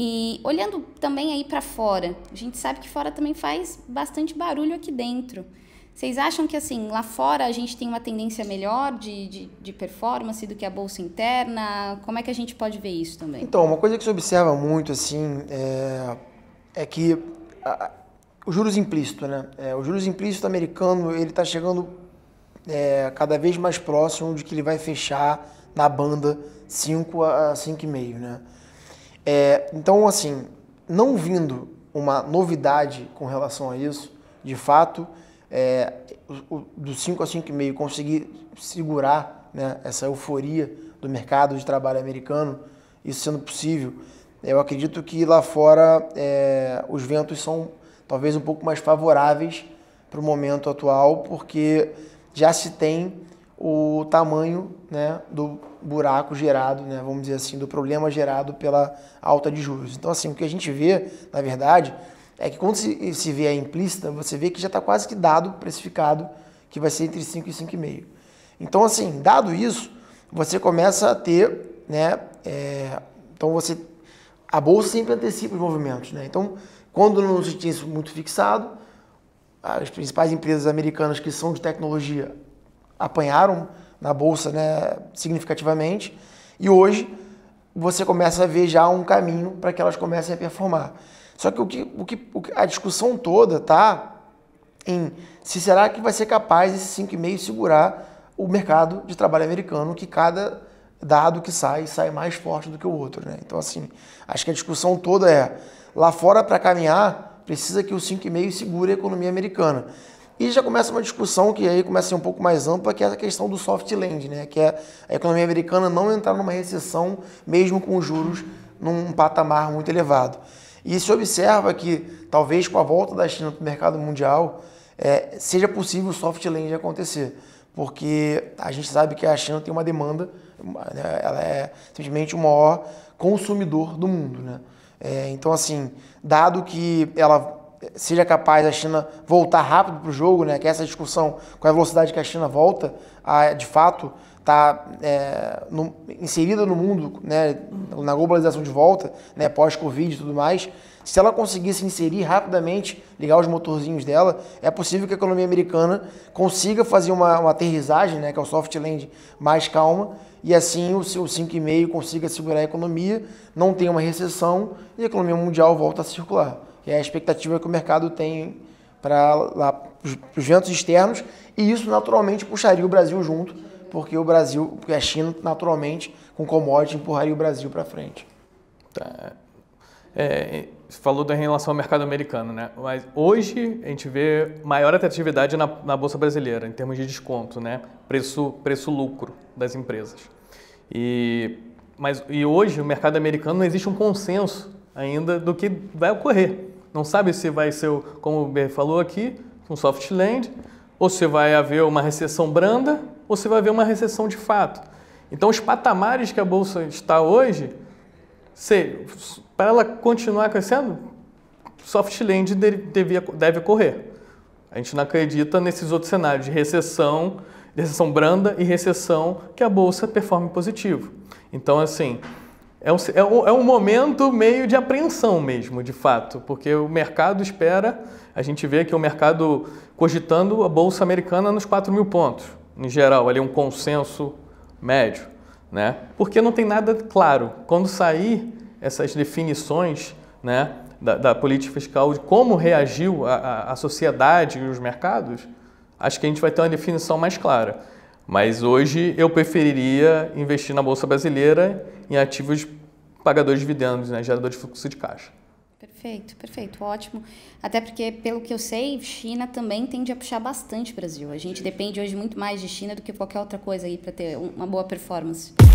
E olhando também aí para fora, a gente sabe que fora também faz bastante barulho aqui dentro. Vocês acham que assim, lá fora a gente tem uma tendência melhor de, de, de, performance do que a bolsa interna? Como é que a gente pode ver isso também? Então, uma coisa que se observa muito assim é, é que a, o juros implícito, né? É, o juros implícito americano ele está chegando é, cada vez mais próximo de que ele vai fechar na banda 5 a 5,5, né? É, então, assim, não vindo uma novidade com relação a isso, de fato, é, o, o, do 5 a 5,5 conseguir segurar né, essa euforia do mercado de trabalho americano, isso sendo possível, eu acredito que lá fora é, os ventos são talvez um pouco mais favoráveis para o momento atual, porque já se tem o tamanho né, do buraco gerado, né, vamos dizer assim, do problema gerado pela alta de juros. Então, assim, o que a gente vê, na verdade, é que quando se, se vê a implícita, você vê que já está quase que dado, precificado, que vai ser entre 5 e 5,5. Então, assim, dado isso, você começa a ter, né, é, então você, a bolsa sempre antecipa os movimentos, né? Então, quando não se tinha isso muito fixado, as principais empresas americanas que são de tecnologia apanharam na bolsa né, significativamente. E hoje você começa a ver já um caminho para que elas comecem a performar. Só que o que, o que a discussão toda tá em se será que vai ser capaz esse 5,5 segurar o mercado de trabalho americano, que cada dado que sai sai mais forte do que o outro. Né? Então, assim, acho que a discussão toda é lá fora para caminhar, precisa que o 5,5 segure a economia americana. E já começa uma discussão que aí começa a ser um pouco mais ampla, que é a questão do soft land, né? que é a economia americana não entrar numa recessão, mesmo com juros num patamar muito elevado. E se observa que, talvez com a volta da China para o mercado mundial, é, seja possível o soft land acontecer, porque a gente sabe que a China tem uma demanda, né? ela é simplesmente o maior consumidor do mundo. Né? É, então, assim, dado que ela seja capaz a China voltar rápido para o jogo, né? Que essa discussão com a velocidade que a China volta, a, de fato, está é, inserida no mundo, né? Na globalização de volta, né? Pós-Covid e tudo mais. Se ela conseguir se inserir rapidamente, ligar os motorzinhos dela, é possível que a economia americana consiga fazer uma, uma aterrissagem, né? Que é o soft landing mais calma e assim o, seu 5,5 consiga segurar a economia, não tenha uma recessão e a economia mundial volta a circular é a expectativa que o mercado tem para os ventos externos, e isso naturalmente puxaria o Brasil junto, porque o Brasil, porque a China naturalmente com commodity empurraria o Brasil para frente. Tá. É, você falou em relação ao mercado americano, né? Mas hoje a gente vê maior atratividade na, na bolsa brasileira em termos de desconto, né? Preço, preço lucro das empresas. E mas e hoje o mercado americano não existe um consenso ainda do que vai ocorrer. Não sabe se vai ser, como o Ben falou aqui, um soft land, ou se vai haver uma recessão branda, ou se vai haver uma recessão de fato. Então, os patamares que a bolsa está hoje, se, para ela continuar crescendo, soft land deve, deve ocorrer. A gente não acredita nesses outros cenários de recessão, recessão branda e recessão que a bolsa performe positivo. Então, assim, é um, é, um, é um momento meio de apreensão mesmo, de fato, porque o mercado espera, a gente vê que o mercado cogitando a Bolsa Americana nos 4 mil pontos, em geral, ali é um consenso médio, né? Porque não tem nada claro. Quando sair essas definições, né, da, da política fiscal, de como reagiu a, a, a sociedade e os mercados, acho que a gente vai ter uma definição mais clara. Mas hoje eu preferiria investir na Bolsa Brasileira em ativos pagadores de dividendos, né, gerador de fluxo de caixa. Perfeito, perfeito, ótimo. Até porque, pelo que eu sei, China também tende a puxar bastante o Brasil. A gente depende hoje muito mais de China do que qualquer outra coisa aí para ter uma boa performance.